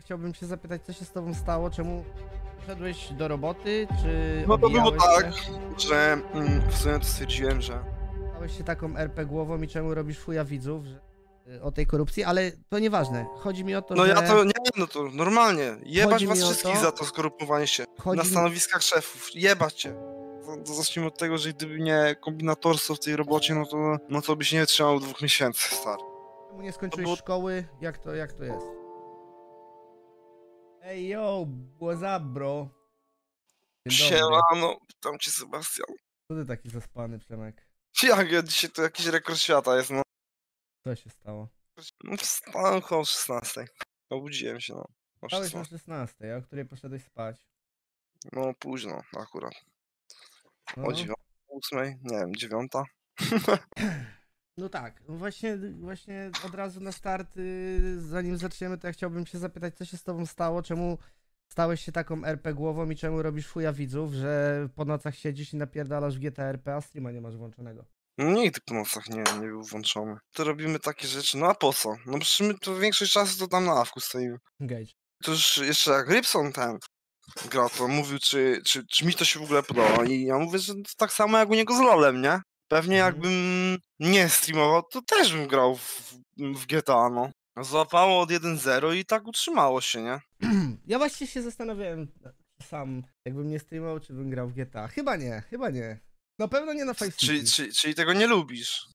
Chciałbym się zapytać, co się z tobą stało, czemu Szedłeś do roboty, czy. No to było tak, się? że mm, w sumie to stwierdziłem, że. Stałeś się taką RP głową i czemu robisz fuja widzów że, y, o tej korupcji, ale to nieważne. Chodzi mi o to, no że. No ja to nie, no to normalnie. Jebać Chodzi was wszystkich to... za to skorupowanie się Chodzi na stanowiskach mi... szefów. Jebać się. zacznijmy od tego, że gdyby nie kombinatorstwo w tej robocie, no to, no to byś nie wytrzymał dwóch miesięcy, stary. Czemu nie skończyłeś szkoły? Jak to, jak to jest? Ej, yo, było up, bro. Siemano, witam cię Sebastian. Co ty taki zaspany, Przemek? Jak ja dzisiaj to jakiś rekord świata jest, no. Co się stało? No wstałem o 16. Obudziłem się, no. O Stałeś o 16, a o której poszedłeś spać? No późno akurat. No. O 9, 8, nie wiem, 9. No tak, no właśnie, właśnie od razu na start, y, zanim zaczniemy, to ja chciałbym się zapytać, co się z tobą stało, czemu stałeś się taką RP głową i czemu robisz fuja widzów, że po nocach siedzisz i napierdalasz w GTA RP, a streama nie masz włączonego? Nigdy po nocach nie, nie był włączony. To robimy takie rzeczy, no a po co? No przecież my to większość czasu to tam na awku stoimy. Gage. To już jeszcze jak Rybson ten gra, to mówił, czy, czy, czy mi to się w ogóle podoba. I ja mówię, że to tak samo jak u niego z LoLem, nie? Pewnie mhm. jakbym nie streamował, to też bym grał w, w GTA, no. Złapało od 1-0 i tak utrzymało się, nie? Ja właśnie się zastanawiałem e, sam, jakbym nie streamował, czy bym grał w GTA. Chyba nie, chyba nie. Na pewno nie na Five czyli, czyli, czyli tego nie lubisz?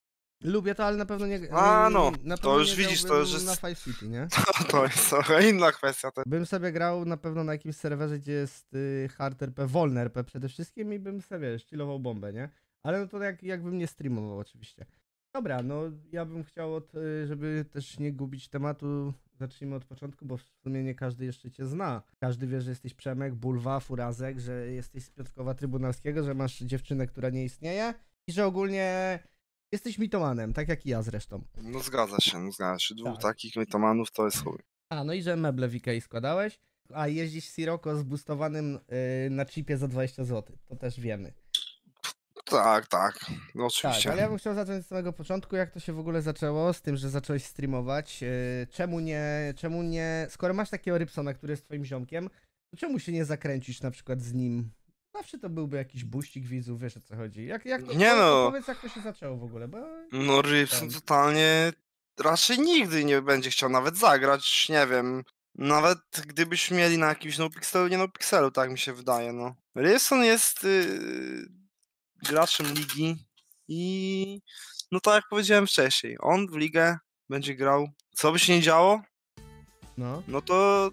Lubię to, ale na pewno nie. A mm, no, to już widzisz, to już jest. Na Five City, nie? To, to jest trochę inna kwestia. Też. Bym sobie grał na pewno na jakimś serwerze, gdzie jest y, hard RP, wolny RP przede wszystkim i bym sobie wiesz, bombę, nie? Ale no to jak, jakbym nie streamował oczywiście. Dobra, no ja bym chciał, od, y, żeby też nie gubić tematu, zacznijmy od początku, bo w sumie nie każdy jeszcze cię zna. Każdy wie, że jesteś Przemek, Bulwa, Furazek, że jesteś z Piotrkowa Trybunalskiego, że masz dziewczynę, która nie istnieje i że ogólnie jesteś mitomanem, tak jak i ja zresztą. No zgadza się, no zgadza się. Dwóch tak. takich mitomanów to jest chuj. A, no i że meble w Ikei składałeś, a jeździsz Siroko z bustowanym yy, na chipie za 20 zł, to też wiemy. Tak, tak, no, tak, oczywiście. Tak, ale ja bym chciał zacząć z samego początku, jak to się w ogóle zaczęło, z tym, że zacząłeś streamować. E, czemu nie, czemu nie, skoro masz takiego Rybsona, który jest twoim ziomkiem, to czemu się nie zakręcisz na przykład z nim? Zawsze to byłby jakiś buścik widzów, wiesz o co chodzi. Jak, jak to, nie no. Powiedz, jak to się zaczęło w ogóle, bo... No Rybson totalnie raczej nigdy nie będzie chciał nawet zagrać, nie wiem... Nawet gdybyśmy mieli na jakimś no pixelu, nie no pixelu, tak mi się wydaje, no. Ryson jest yy, graczem ligi i no tak jak powiedziałem wcześniej, on w ligę będzie grał, co by się nie działo, no, no to,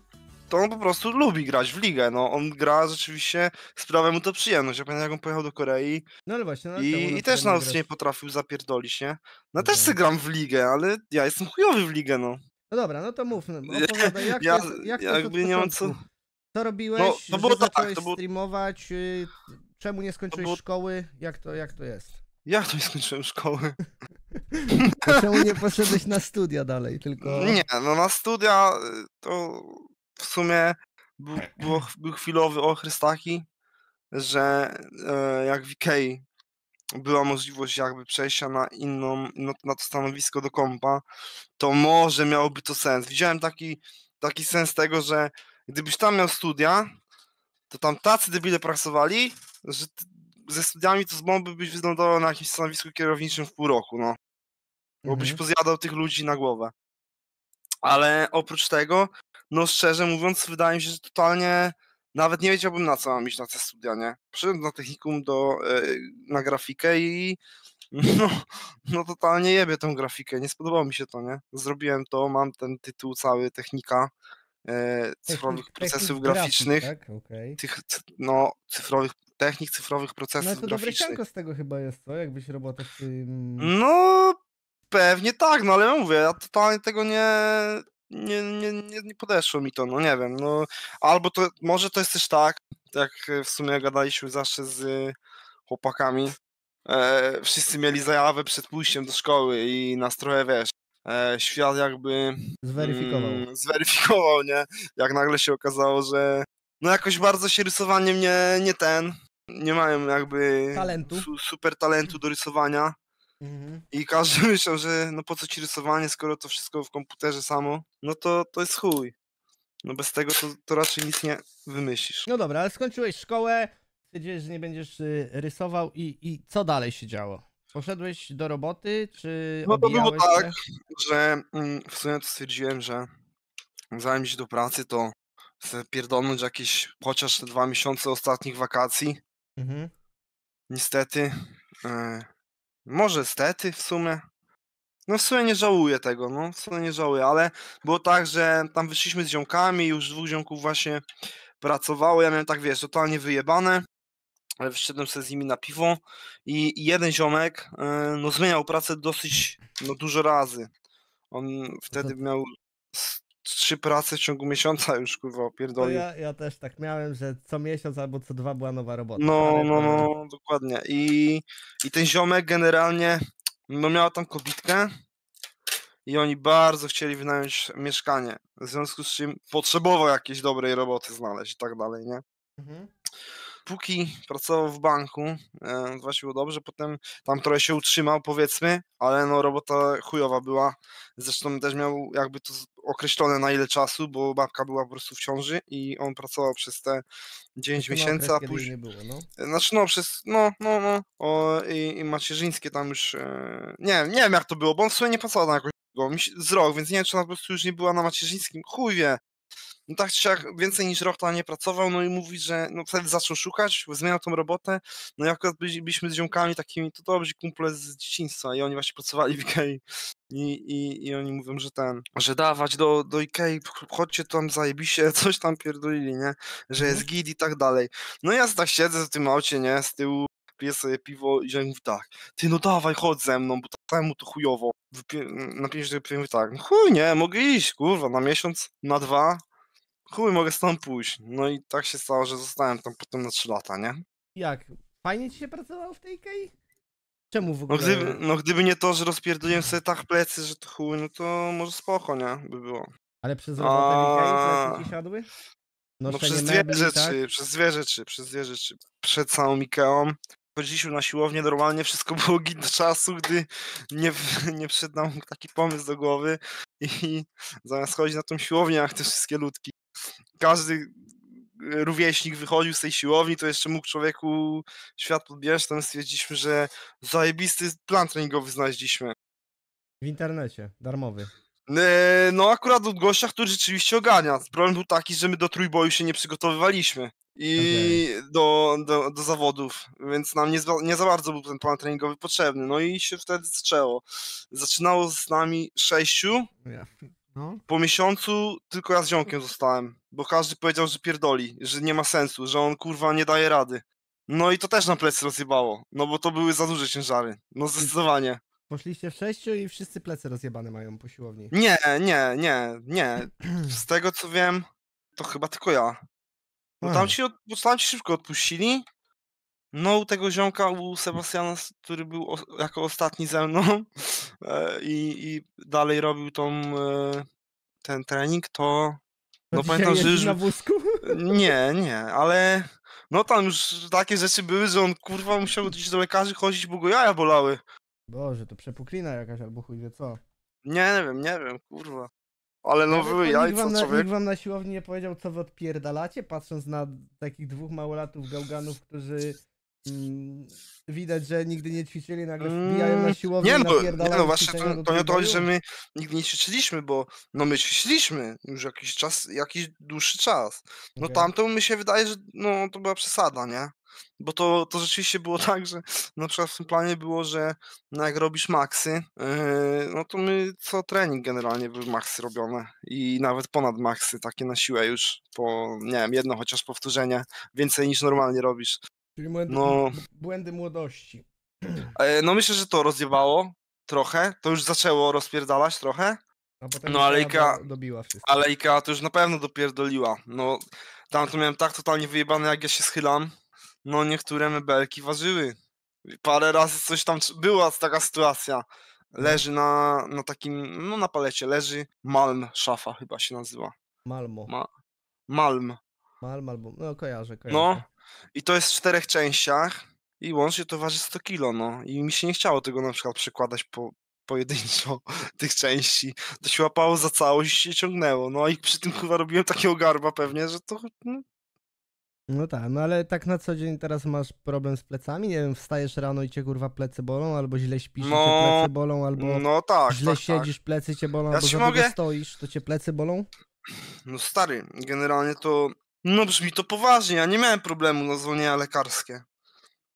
to on po prostu lubi grać w ligę, no on gra rzeczywiście, sprawia mu to przyjemność, ja pamiętam jak on pojechał do Korei no, ale właśnie, no, i, i też na nie potrafił zapierdolić, nie? No też se gram w ligę, ale ja jestem chujowy w ligę, no. No dobra, no to mów, no, opowiadaj, jak ja, to jest, jak ja to jakby nie mam co... Co robiłeś, no, to no było tak, to było... streamować, y, Czemu nie skończyłeś bo... szkoły? Jak to, jak to jest? Ja to nie skończyłem szkoły. czemu nie poszedłeś na studia dalej, tylko... Nie, no na studia y, to w sumie był, był, był chwilowy okres taki, że e, jak w Ikei była możliwość jakby przejścia na inną, no, na to stanowisko do kompa, to może miałoby to sens. Widziałem taki, taki sens tego, że gdybyś tam miał studia, to tam tacy debile pracowali, że ze studiami to z bomby byś wylądował na jakimś stanowisku kierowniczym w pół roku, no. Bo mhm. byś pozjadał tych ludzi na głowę. Ale oprócz tego, no szczerze mówiąc, wydaje mi się, że totalnie nawet nie wiedziałbym na co mam iść na te studia, nie? Przyszedłem na technikum do, e, na grafikę i no, no totalnie jebie tą grafikę, nie spodobało mi się to, nie? Zrobiłem to, mam ten tytuł cały, technika e, cyfrowych procesów graficznych, tak? okay. tych, no, cyfrowych technik cyfrowych, no, procesów no, to graficznych. No z tego chyba jest, co? Jakbyś robota w tym... No, pewnie tak, no ale ja mówię, ja totalnie tego nie, nie, nie, nie podeszło mi to, no nie wiem, no albo to, może to jest też tak, jak w sumie gadaliśmy zawsze z chłopakami, e, wszyscy mieli zajawę przed pójściem do szkoły i nas trochę, wiesz, e, świat jakby... Zweryfikował. Mm, zweryfikował, nie? Jak nagle się okazało, że no jakoś bardzo się rysowanie nie, nie ten, nie mają jakby talentu. Su, super talentu do rysowania. Mhm. I każdy myślał, że no po co ci rysowanie, skoro to wszystko w komputerze samo, no to, to jest chuj. No bez tego to, to raczej nic nie wymyślisz. No dobra, ale skończyłeś szkołę, stwierdziłeś, że nie będziesz y, rysował i, i co dalej się działo? Poszedłeś do roboty, czy. No to było tak, się? że mm, w sumie to stwierdziłem, że zanim iść do pracy, to pierdolnąć jakieś chociaż te dwa miesiące ostatnich wakacji. Mhm. Niestety. E, może stety w sumie. No w sumie nie żałuję tego, no w sumie nie żałuję, ale było tak, że tam wyszliśmy z ziomkami, już dwóch ziomków właśnie pracowało, ja miałem tak, wiesz, totalnie wyjebane, ale wszedłem sobie z nimi na piwo i jeden ziomek, e, no zmieniał pracę dosyć, no dużo razy. On no wtedy miał trzy prace w ciągu miesiąca już, kurwa, pierdolę. Ja, ja, też tak miałem, że co miesiąc albo co dwa była nowa robota. No, no, no, dokładnie. I, I ten ziomek generalnie, no miał tam kobitkę i oni bardzo chcieli wynająć mieszkanie, w związku z czym potrzebował jakiejś dobrej roboty znaleźć i tak dalej, nie? Mhm póki pracował w banku, było e, dobrze, potem tam trochę się utrzymał powiedzmy, ale no robota chujowa była, zresztą też miał jakby to określone na ile czasu, bo babka była po prostu w ciąży i on pracował przez te 9 znaczy, no, miesięcy, a później... Było, no. E, znaczy no przez, no, no, no, o, i, i macierzyńskie tam już, e, nie, nie wiem jak to było, bo on w sumie nie pracował na jakoś z rok, więc nie wiem, czy ona po prostu już nie była na macierzyńskim, chuj wie, no tak czy jak więcej niż rok to nie pracował, no i mówi, że no wtedy zaczął szukać, zmieniał tą robotę, no i akurat byliśmy z ziomkami takimi, to dobrzy kumple z dzieciństwa i oni właśnie pracowali w IKEA i, i, i oni mówią, że ten, że dawać do, do Ikei, chodźcie tam zajebiście, coś tam pierdolili, nie, że mhm. jest gid i tak dalej. No ja tak siedzę w tym aucie, nie, z tyłu piję sobie piwo i on mówię tak, ty no dawaj, chodź ze mną, bo mu to chujowo. Mm, na napijesz sobie piwo i tak, no chuj nie, mogę iść, kurwa, na miesiąc, na dwa, chuj, mogę stąd pójść. No i tak się stało, że zostałem tam potem na 3 lata, nie? Jak? Fajnie ci się pracowało w tej Ikei? Czemu w no ogóle? No gdyby, no gdyby nie to, że rozpierdoliłem sobie tak plecy, że to chuj, no to może spoko, nie? By było. Ale przez robotę A... Ikei ci siadły? No, no przez dwie mebli, rzeczy, tak? przez dwie rzeczy, przez dwie rzeczy. Przed całą Mikeą. chodziliśmy na siłownię, normalnie wszystko było git do czasu, gdy nie, nie przyszedł nam taki pomysł do głowy i zamiast chodzić na tą siłownię, jak te wszystkie ludki, każdy e, rówieśnik wychodził z tej siłowni, to jeszcze mógł człowieku świat podbierać, tam stwierdziliśmy, że zajebisty plan treningowy znaleźliśmy. W internecie, darmowy. E, no akurat od gościa, który rzeczywiście ogania. Problem był taki, że my do trójboju się nie przygotowywaliśmy i okay. do, do, do, zawodów, więc nam nie, nie, za bardzo był ten plan treningowy potrzebny. No i się wtedy zaczęło. Zaczynało z nami sześciu. Yeah. No. Po miesiącu tylko ja z ziomkiem zostałem, bo każdy powiedział, że pierdoli, że nie ma sensu, że on kurwa nie daje rady. No i to też na plecy rozjebało, no bo to były za duże ciężary, no zdecydowanie. Poszliście w sześciu i wszyscy plecy rozjebane mają po siłowni. Nie, nie, nie, nie. Z tego co wiem, to chyba tylko ja. Bo tam ci, od, bo tam ci szybko odpuścili no, u tego ziomka, u Sebastiana, który był o, jako ostatni ze mną e, i, i dalej robił tą, e, ten trening, to no pamiętam, że już... na wózku? Nie, nie, ale no tam już takie rzeczy były, że on kurwa musiał gdzieś do lekarzy chodzić, bo go jaja bolały. Boże, to przepuklina jakaś albo chuj wie co. Nie, nie wiem, nie wiem, kurwa. Ale no wy, ja i co człowiek... Nikt wam na siłowni nie powiedział, co wy odpierdalacie, patrząc na takich dwóch małolatów gałganów, którzy Mm, widać, że nigdy nie ćwiczyli, nagle wbijają na mm, siłownię Nie, no, bo, nie, no właśnie to, to nie to chodzi, że my nigdy nie ćwiczyliśmy, bo no my ćwiczyliśmy już jakiś czas, jakiś dłuższy czas. No okay. tamtą mi się wydaje, że no to była przesada, nie? Bo to, to rzeczywiście było tak, że na przykład w tym planie było, że no jak robisz maksy, yy, no to my co trening generalnie były maksy robione i nawet ponad maksy, takie na siłę już po, nie wiem, jedno chociaż powtórzenie, więcej niż normalnie robisz. Czyli błędy, no... błędy młodości. E, no myślę, że to rozjebało trochę. To już zaczęło rozpierdalać trochę. no alejka dobiła wszystko. to już na pewno dopierdoliła. No tam to miałem tak totalnie wyjebane, jak ja się schylam. No niektóre mebelki ważyły. Parę razy coś tam była taka sytuacja. Leży na, na takim, no na palecie leży Malm szafa chyba się nazywa. Malmo. Ma, malm. Malm albo, no kojarzę, kojarzę. No, i to jest w czterech częściach i łącznie to waży 100 kilo, no. I mi się nie chciało tego na przykład przekładać po, pojedynczo tych części. To się łapało za całość i się ciągnęło. No i przy tym chyba robiłem takiego garba pewnie, że to... No. No tak, no ale tak na co dzień teraz masz problem z plecami, nie wiem, wstajesz rano i cię kurwa plecy bolą, albo źle śpisz no, i cię no, plecy bolą, albo no tak, źle tak, tak. siedzisz, tak. plecy cię bolą, ja albo się mogę... stoisz, to cię plecy bolą? No stary, generalnie to no brzmi to poważnie, ja nie miałem problemu na no, dzwonienia lekarskie.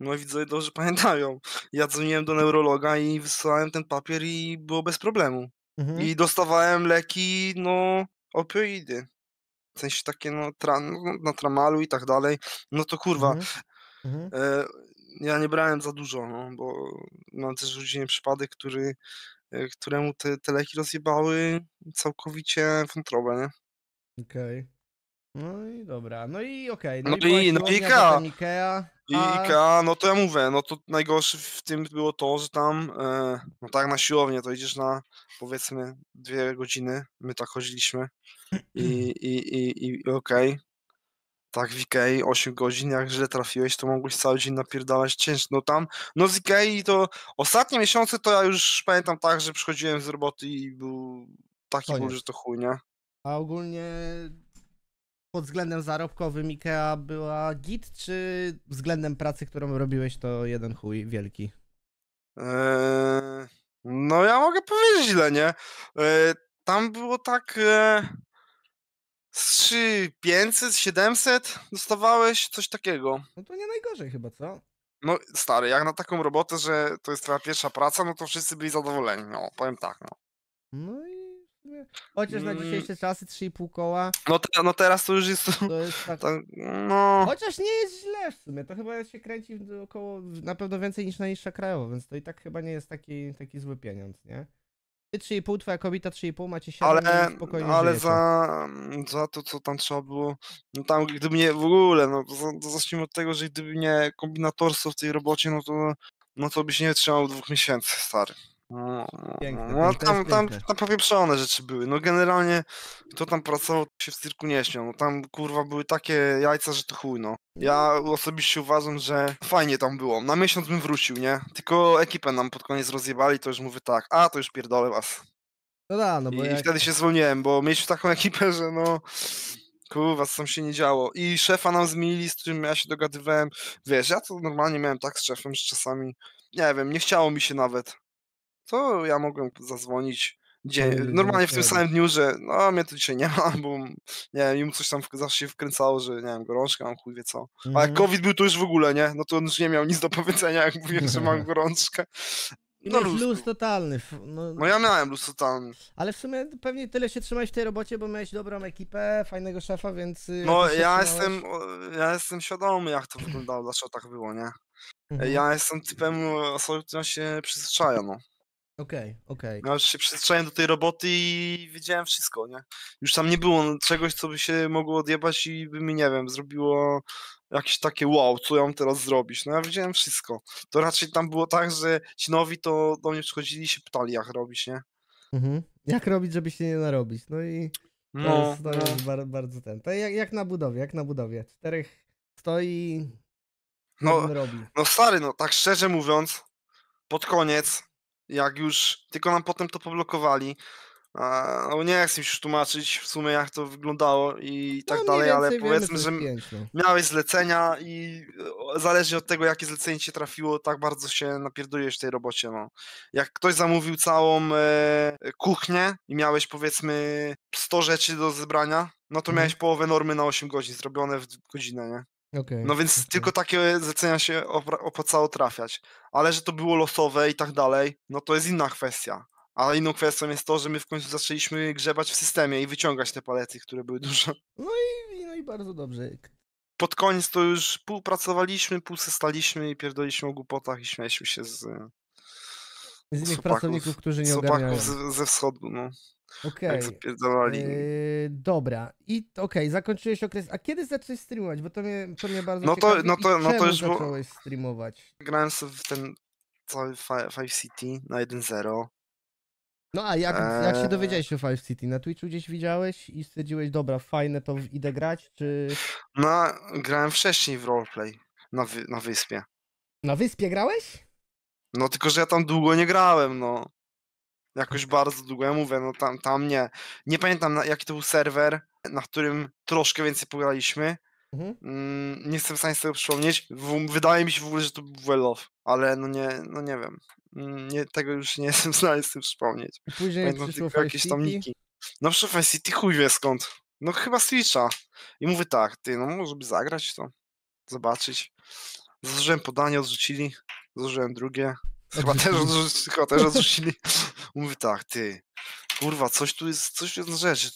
No widzę, dobrze pamiętają. Ja dzwoniłem do neurologa i wysłałem ten papier i było bez problemu. Mhm. I dostawałem leki, no, opioidy. W sensie takie, no, tra no, na tramalu i tak dalej. No to kurwa. Mhm. mhm. E ja nie brałem za dużo, no, bo mam też w rodzinie przypadek, który, e, któremu te, te leki rozjebały całkowicie wątrobę, nie? Okej. Okay. No i dobra, no i okej. Okay. No, no, i, no i Ikea. Ikea a... I Ikea, no to ja mówię, no to najgorsze w tym było to, że tam, e, no tak na siłownię, to idziesz na powiedzmy dwie godziny, my tak chodziliśmy i, i, i, i okej. Okay. Tak w Ikei 8 godzin, jak źle trafiłeś, to mogłeś cały dzień napierdalać ciężko. No tam, no z Ikei to ostatnie miesiące to ja już pamiętam tak, że przychodziłem z roboty i był taki ból, że to chuj, nie? A ogólnie pod względem zarobkowym IKEA była git, czy względem pracy, którą robiłeś, to jeden chuj wielki? Eee, no ja mogę powiedzieć źle, nie? Eee, tam było tak e, z 500, 700 dostawałeś, coś takiego. No to nie najgorzej chyba, co? No stary, jak na taką robotę, że to jest twoja pierwsza praca, no to wszyscy byli zadowoleni, no powiem tak, no. No Chociaż na mm. dzisiejsze czasy 3,5 koła. No, te, no teraz to już jest. To jest tak... tak, no. Chociaż nie jest źle w sumie. To chyba się kręci około na pewno więcej niż najniższa krajowa, więc to i tak chyba nie jest taki, taki zły pieniądz, nie? Ty 3,5, twoja kobieta 3,5, macie 7 ale, spokojnie Ale za, za to, co tam trzeba było, no tam gdyby nie, w ogóle, no to zacznijmy od tego, że gdyby nie kombinatorstwo w tej robocie, no to, no to byś nie trzymał dwóch miesięcy, stary. No, no, piękne, no tam, tam, tam powieprzone rzeczy były. No generalnie kto tam pracował, to się w cyrku nie śmiał. No tam kurwa były takie jajca, że to chuj no. Ja osobiście uważam, że fajnie tam było. Na miesiąc bym wrócił, nie? Tylko ekipę nam pod koniec rozjebali, to już mówię tak, a to już pierdolę was. No da, no bo I jak... wtedy się zwolniłem, bo mieliśmy taką ekipę, że no... Kurwa, co tam się nie działo. I szefa nam zmienili, z którym ja się dogadywałem. Wiesz, ja to normalnie miałem tak z szefem, że czasami... Nie wiem, nie chciało mi się nawet to ja mogłem zadzwonić dzień, mm, normalnie w tym samym dniu, że no mnie tu dzisiaj nie ma, bo nie wiem, im coś tam zawsze się wkręcało, że nie wiem, gorączkę mam chuj wie co. A jak mhm. COVID był to już w ogóle, nie? No to on już nie miał nic do powiedzenia, jak mówiłem, że mam gorączkę. No, luz, luz totalny. No, no, ja miałem luz totalny. Ale w sumie pewnie tyle się trzymałeś w tej robocie, bo miałeś dobrą ekipę, fajnego szefa, więc... Y, no ja jestem, ja jestem świadomy jak to wyglądało, dlaczego tak było, nie? Mhm. Ja jestem typem osoby, która się przyzwyczaja, no. Okej, okay, okej. Okay. się przyzwyczaiłem do tej roboty i wiedziałem wszystko, nie? Już tam nie było czegoś, co by się mogło odjebać i by mi, nie wiem, zrobiło jakieś takie wow, co ja mam teraz zrobić? No ja wiedziałem wszystko. To raczej tam było tak, że ci nowi to do mnie przychodzili i się pytali, jak robić, nie? Mhm. Jak robić, żeby się nie narobić? No i to no, jest, to no. jest bar bardzo ten. To jak, jak na budowie, jak na budowie. Czterech stoi, no, robi. no stary, no tak szczerze mówiąc, pod koniec jak już tylko nam potem to poblokowali. No nie chcę już tłumaczyć w sumie jak to wyglądało i no tak no, dalej, ale powiedzmy, że no. miałeś zlecenia i zależnie od tego jakie zlecenie cię trafiło, tak bardzo się napierdujesz w tej robocie. No. Jak ktoś zamówił całą e, kuchnię i miałeś powiedzmy 100 rzeczy do zebrania, no to mhm. miałeś połowę normy na 8 godzin zrobione w godzinę, nie? Okay, no więc okay. tylko takie zlecenia się opłacało trafiać. Ale że to było losowe i tak dalej, no to jest inna kwestia. Ale inną kwestią jest to, że my w końcu zaczęliśmy grzebać w systemie i wyciągać te palety, które były dużo. No i, no i bardzo dobrze. Pod koniec to już pół pracowaliśmy, pół staliśmy i pierdoliliśmy o głupotach i śmialiśmy się z... Z innych pracowników, którzy nie ogarniają. Z, ze wschodu, no. Tak okej. Okay. Yy, dobra. I okej, okay, zakończyłeś okres. A kiedy zacząłeś streamować? Bo to mnie, to mnie bardzo no to, No to, no to już zacząłeś bo... streamować? Grałem sobie w ten cały Five City na 1.0. No a jak, eee... jak się eee. dowiedziałeś o Five City? Na Twitchu gdzieś widziałeś i stwierdziłeś, dobra, fajne, to idę grać, czy... No, grałem wcześniej w roleplay na, wy, na wyspie. Na wyspie grałeś? No tylko, że ja tam długo nie grałem, no. Jakoś bardzo długo, ja mówię, no tam, tam nie. Nie pamiętam na, jaki to był serwer, na którym troszkę więcej pograliśmy. Mhm. Mm, nie jestem w stanie sobie przypomnieć. W, wydaje mi się w ogóle, że to był Well Off, ale no nie, no nie wiem. Mm, nie, tego już nie jestem w stanie sobie przypomnieć. później Pamiętam tylko jakieś City? tam niki. No przecież City chuj wie skąd. No chyba Switcha. I mówię tak, ty, no może by zagrać to. Zobaczyć. Złożyłem podanie, odrzucili. Złożyłem drugie. Chyba też, odrzucili, chyba też odrzucili. Mówię tak, ty, kurwa, coś tu jest, coś jest na rzeczy,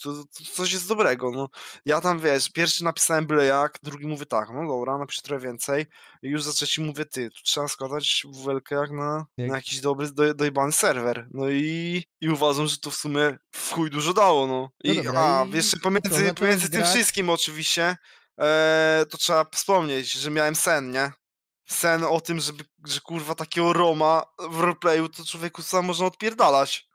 coś jest dobrego. No, ja tam wiesz, pierwszy napisałem byle jak, drugi mówię tak, no dobra, napiszę trochę więcej. I już za trzeci mówię ty, tu trzeba składać WLK jak na, jak? na jakiś dobry, do, dojbany serwer. No i, i uważam, że to w sumie w chuj dużo dało, no. I, no dobra, a, jeszcze pomiędzy, no pomiędzy tym wszystkim oczywiście, e, to trzeba wspomnieć, że miałem sen, nie? sen o tym, żeby, że kurwa takiego Roma w roleplayu to człowieku sam można odpierdalać.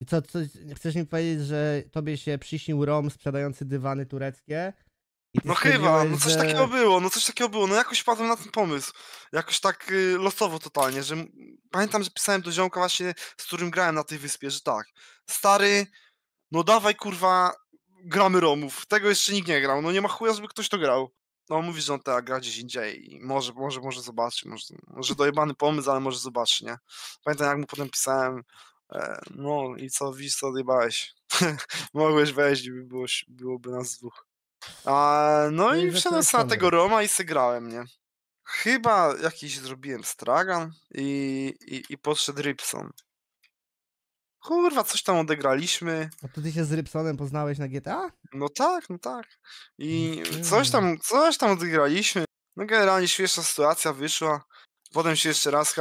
I co, co, chcesz mi powiedzieć, że tobie się przyśnił Rom sprzedający dywany tureckie? No chyba, no coś że... takiego było, no coś takiego było, no jakoś wpadłem na ten pomysł. Jakoś tak y, losowo totalnie, że pamiętam, że pisałem do ziomka właśnie, z którym grałem na tej wyspie, że tak, stary, no dawaj kurwa, gramy Romów, tego jeszcze nikt nie grał, no nie ma chuja, żeby ktoś to grał no mówi, że on ta gra gdzieś indziej i może, może, może zobaczy, może, może dojebany pomysł, ale może zobaczy, nie? Pamiętam jak mu potem pisałem, e, no i co, widzisz, co odjebałeś. Mogłeś wejść i by było, byłoby nas dwóch. A, no, no i, i wszedłem na tego Roma i sygrałem, nie? Chyba jakiś zrobiłem stragan i, i, i podszedł Ripson kurwa, coś tam odegraliśmy. A to ty się z Rybsonem poznałeś na GTA? No tak, no tak. I coś tam, coś tam odegraliśmy. No generalnie śmieszna sytuacja wyszła. Potem się jeszcze raz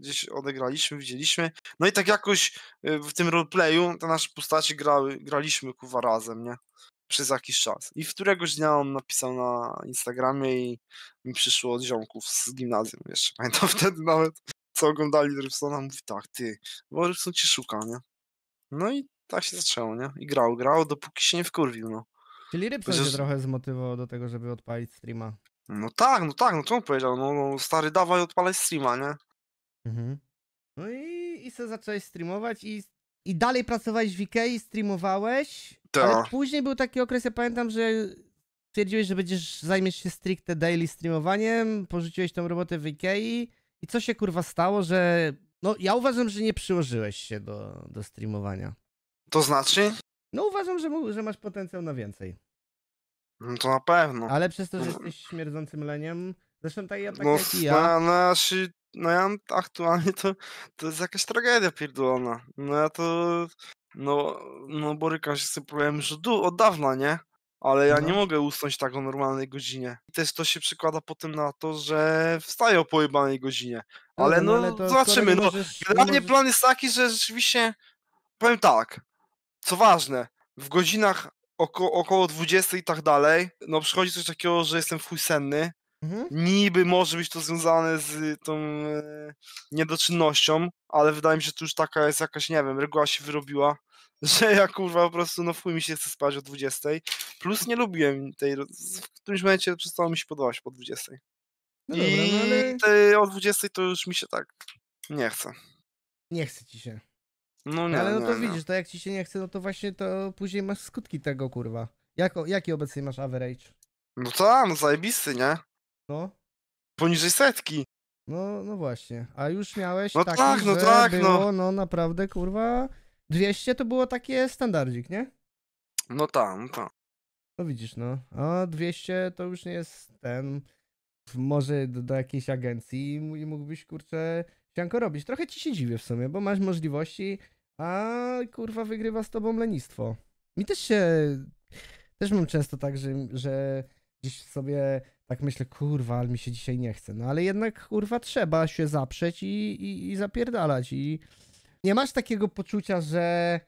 gdzieś odegraliśmy, widzieliśmy. No i tak jakoś y, w tym roleplayu te nasze postacie grały, graliśmy kuwa razem, nie? Przez jakiś czas. I w któregoś dnia on napisał na Instagramie i mi przyszło od ziomków z gimnazjum, jeszcze pamiętam wtedy nawet, co oglądali Rybsona, mówi tak, ty, bo Rybson ci szuka, nie? No i tak się zaczęło, nie? I grał, grał, dopóki się nie wkurwił, no. Czyli Rybson się trochę zmotywował do tego, żeby odpalić streama. No tak, no tak, no czemu powiedział, no, no stary, dawaj, odpalać streama, nie? Mhm. No i, i se zacząłeś streamować i, i dalej pracowałeś w i streamowałeś, Ta. ale później był taki okres, ja pamiętam, że stwierdziłeś, że będziesz, zajmiesz się stricte daily streamowaniem, porzuciłeś tą robotę w IKEA i co się kurwa stało, że. No, ja uważam, że nie przyłożyłeś się do, do streamowania. To znaczy? No, uważam, że, że masz potencjał na więcej. No to na pewno. Ale przez to, że jesteś śmierdzącym leniem. Zresztą tak, ja, tak no, jak i ja. No, na, no ja no, aktualnie to, to jest jakaś tragedia pierdolona. No ja to. No, no borykam się z tym problemem już od dawna, nie? ale ja no. nie mogę usnąć tak o normalnej godzinie. I też to się przekłada potem na to, że wstaję o pojebanej godzinie. No, ale no, no ale zobaczymy. No, generalnie możesz... plan jest taki, że rzeczywiście powiem tak, co ważne, w godzinach oko około 20 i tak dalej, no przychodzi coś takiego, że jestem wchujsenny. Mhm. Niby może być to związane z tą e, niedoczynnością, ale wydaje mi się, że to już taka jest jakaś, nie wiem, reguła się wyrobiła, że ja kurwa po prostu no fuj mi się chce spać o 20 Plus nie lubiłem tej, w którymś momencie przestało mi się podobać po 20. No dobra, I no ale... te, o 20 to już mi się tak nie chce. Nie chce ci się. No, no nie, Ale no to nie, widzisz, to jak ci się nie chce, no to właśnie to później masz skutki tego, kurwa. Jak jaki obecnie masz average? No tam, no zajebisty, nie? No. Poniżej setki. No, no właśnie. A już miałeś no taki, tak, no tak, no. było, no. no naprawdę, kurwa, 200 to było takie standardzik, nie? No tam, no tam. To no widzisz, no. A 200 to już nie jest ten. Może do, do jakiejś agencji i mógłbyś, kurczę, sianko robić. Trochę ci się dziwię w sumie, bo masz możliwości, a kurwa wygrywa z tobą lenistwo. Mi też się... Też mam często tak, że, że gdzieś sobie tak myślę, kurwa, ale mi się dzisiaj nie chce. No ale jednak, kurwa, trzeba się zaprzeć i, i, i zapierdalać. I nie masz takiego poczucia, że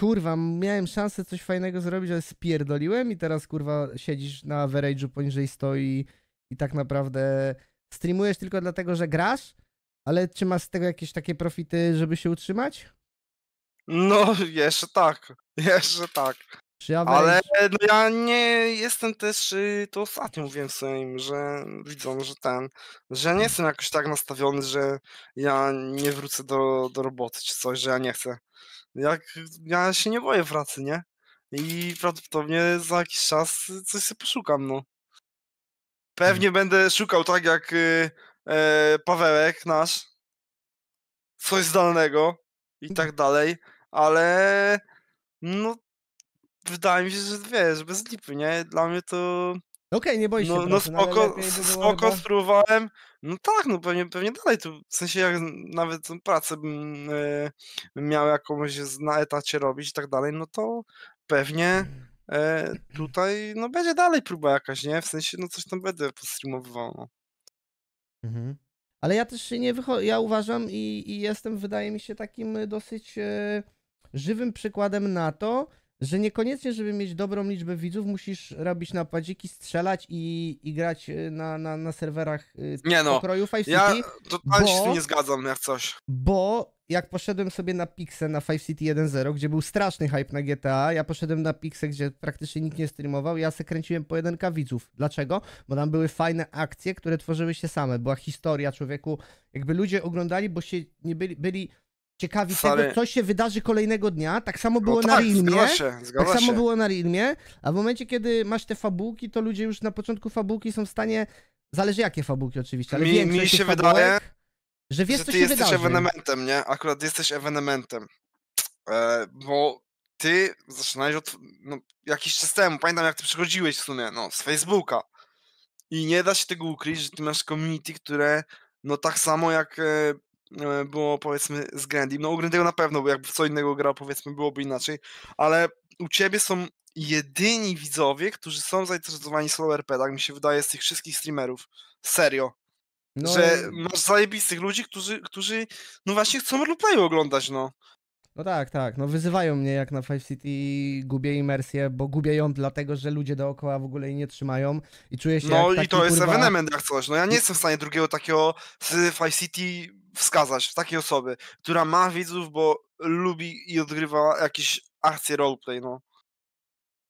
kurwa, miałem szansę coś fajnego zrobić, ale spierdoliłem i teraz kurwa siedzisz na average'u poniżej stoi i tak naprawdę streamujesz tylko dlatego, że grasz, ale czy masz z tego jakieś takie profity, żeby się utrzymać? No, jeszcze tak. Jeszcze tak. Ale no ja nie jestem też, y, to ostatnio mówiłem swoim, że widzą, że ten, że nie jestem jakoś tak nastawiony, że ja nie wrócę do, do roboty czy coś, że ja nie chcę jak ja się nie boję pracy, nie? I prawdopodobnie za jakiś czas coś sobie poszukam, no. Hmm. Pewnie hmm. będę szukał tak jak y, e, Pawełek nasz, coś zdalnego i hmm. tak dalej, ale no wydaje mi się, że wiesz, bez lipy, nie? Dla mnie to... Okej, okay, nie boisz się. No, no pracy, no spoko, spoko spróbowałem, no tak, no pewnie, pewnie dalej. Tu, w sensie jak nawet tą pracę bym y, miał jakąś na etacie robić i tak dalej, no to pewnie y, tutaj no będzie dalej próba jakaś, nie? W sensie no coś tam będę postreamowywał. No. Mhm. Ale ja też nie wychodzę, ja uważam i, i, jestem wydaje mi się takim e, dosyć y, żywym przykładem na to, że niekoniecznie, żeby mieć dobrą liczbę widzów, musisz robić napadziki, strzelać i, i grać y, na, na, na serwerach y, nie no, pokroju Five City. Ja totalnie bo, się nie zgadzam jak coś. Bo jak poszedłem sobie na Pixę na Five City 1.0, gdzie był straszny hype na GTA, ja poszedłem na Pixę, gdzie praktycznie nikt nie streamował, ja se kręciłem pojedynka widzów. Dlaczego? Bo tam były fajne akcje, które tworzyły się same. Była historia człowieku, jakby ludzie oglądali, bo się nie byli, byli ciekawi Sorry. tego, co się wydarzy kolejnego dnia. Tak samo no było no tak, na Rilmie. Zgadza się, zgadza tak samo się. było na Rilmie, a w momencie, kiedy masz te fabułki, to ludzie już na początku fabułki są w stanie. Zależy jakie fabułki oczywiście, ale mi, większość mi się fabułek, wydaje, że wiesz, że ty jesteś wydarzy. ewenementem, nie? Akurat jesteś ewenementem. E, bo ty zaczynałeś od no, jakiś czas temu, pamiętam jak ty przychodziłeś w sumie, no, z Facebooka. I nie da się tego ukryć, że ty masz community, które no tak samo jak e, E, było powiedzmy z Grandim. No u Grandiego na pewno, bo jakby w co innego grał powiedzmy byłoby inaczej, ale u Ciebie są jedyni widzowie, którzy są zainteresowani solo RP, tak mi się wydaje z tych wszystkich streamerów. Serio. No... Że e, masz zajebistych ludzi, którzy, którzy no właśnie chcą roleplayu oglądać, no. No tak, tak. No wyzywają mnie jak na Five City gubię imersję, bo gubię ją dlatego, że ludzie dookoła w ogóle jej nie trzymają i czuję się No jak i to jest kurwa... ewenement jak coś. No ja nie jestem w stanie drugiego takiego z Five City wskazać, takiej osoby, która ma widzów, bo lubi i odgrywa jakieś akcje roleplay, no.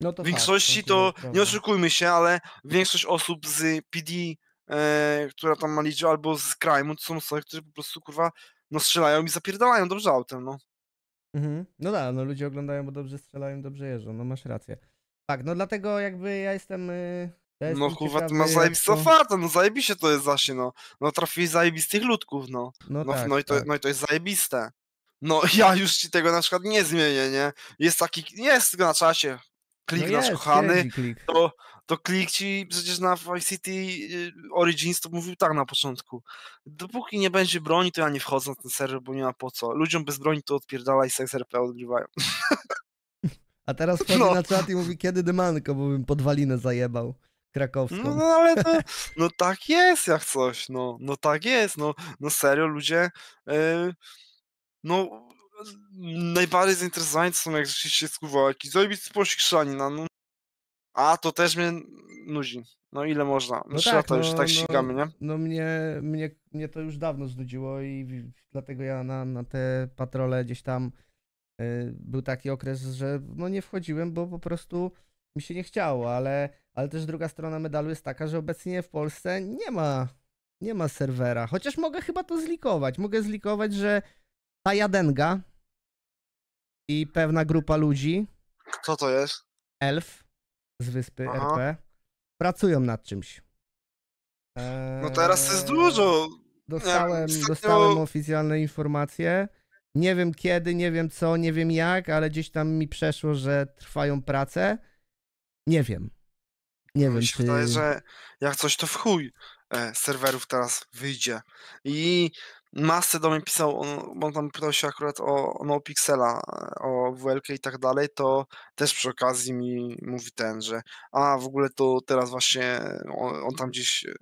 no to w tak, większości tak, to, to nie oszukujmy się, ale większość osób z PD, e, która tam ma liczbę, albo z Crime, to są osoby, które po prostu kurwa no strzelają i zapierdalają dobrze autem, no. Mhm. No da, no ludzie oglądają, bo dobrze strzelają, dobrze jeżdżą, no masz rację. Tak, no dlatego jakby ja jestem... y, No kurwa, ty masz jak zajebistą fartę, no zajebiście to jest Zasi, no. No trafiłeś zajebistych ludków, no. No, No, tak, no, i to, tak. no i to jest zajebiste. No ja już ci tego na przykład nie zmienię, nie? Jest taki, jest na czasie klik no nasz jest, kochany, klik. To, to klik ci przecież na City y, Origins to mówił tak na początku. Dopóki nie będzie broni, to ja nie wchodzę na ten serwer, bo nie ma po co. Ludziom bez broni to odpierdala i seks RP odgrywają. A teraz no. wchodzi no. na czat i mówi, kiedy dymanko, bo bym podwalinę zajebał krakowską. No, no ale to, no tak jest jak coś, no, no tak jest, no, no serio ludzie, yy, no najbardziej zainteresowani są jak rzeczywiście skurwa zrobić zajebisty posikrzanina, no, no. A to też mnie nudzi. No ile można? No Trzy tak, lata no, już tak no, ścigamy, no, nie? No mnie, mnie, mnie to już dawno znudziło i dlatego ja na, na te patrole gdzieś tam y, był taki okres, że no nie wchodziłem, bo po prostu mi się nie chciało, ale, ale też druga strona medalu jest taka, że obecnie w Polsce nie ma nie ma serwera. Chociaż mogę chyba to zlikować. Mogę zlikować, że Jadenga i pewna grupa ludzi, Kto to jest? elf z wyspy Aha. RP, pracują nad czymś. Eee, No teraz jest dużo. Eee, dostałem, dostałem oficjalne informacje. Nie wiem kiedy, nie wiem co, nie wiem jak, ale gdzieś tam mi przeszło, że trwają prace. Nie wiem. Nie wiem, Mi się czy... wydaje, że jak coś to w chuj e, serwerów teraz wyjdzie. I masę do mnie pisał, on, on tam prosił akurat o, o NoPixela, e, o WLK i tak dalej, to też przy okazji mi mówi ten, że a w ogóle to teraz właśnie e, on, on tam gdzieś e,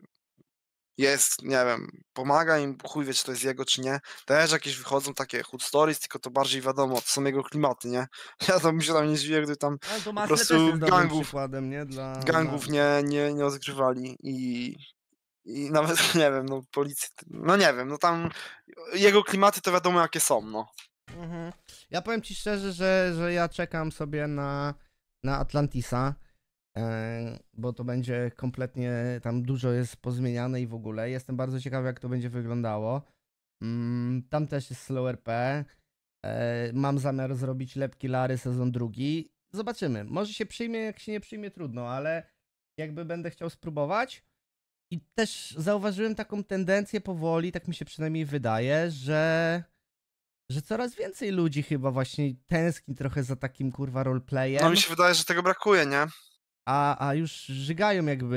jest, nie wiem, pomaga im, chuj wie, czy to jest jego, czy nie. Też jakieś wychodzą takie hood stories, tylko to bardziej wiadomo, to są jego klimaty, nie? Ja tam się tam nie dziwię, gdy tam po prostu gangów, nie? Dla, gangów nie, nie, nie odgrywali i i nawet nie wiem, no policji. No nie wiem, no tam jego klimaty to wiadomo jakie są, no. Mhm. Ja powiem ci szczerze, że, że ja czekam sobie na, na Atlantisa, e, bo to będzie kompletnie, tam dużo jest pozmieniane i w ogóle. Jestem bardzo ciekawy, jak to będzie wyglądało. Mm, tam też jest slow RP. E, mam zamiar zrobić lepki Lary sezon drugi. Zobaczymy. Może się przyjmie, jak się nie przyjmie, trudno, ale jakby będę chciał spróbować i też zauważyłem taką tendencję powoli, tak mi się przynajmniej wydaje, że, że coraz więcej ludzi chyba właśnie tęskni trochę za takim kurwa roleplayem. No mi się wydaje, że tego brakuje, nie? A, a już żygają jakby,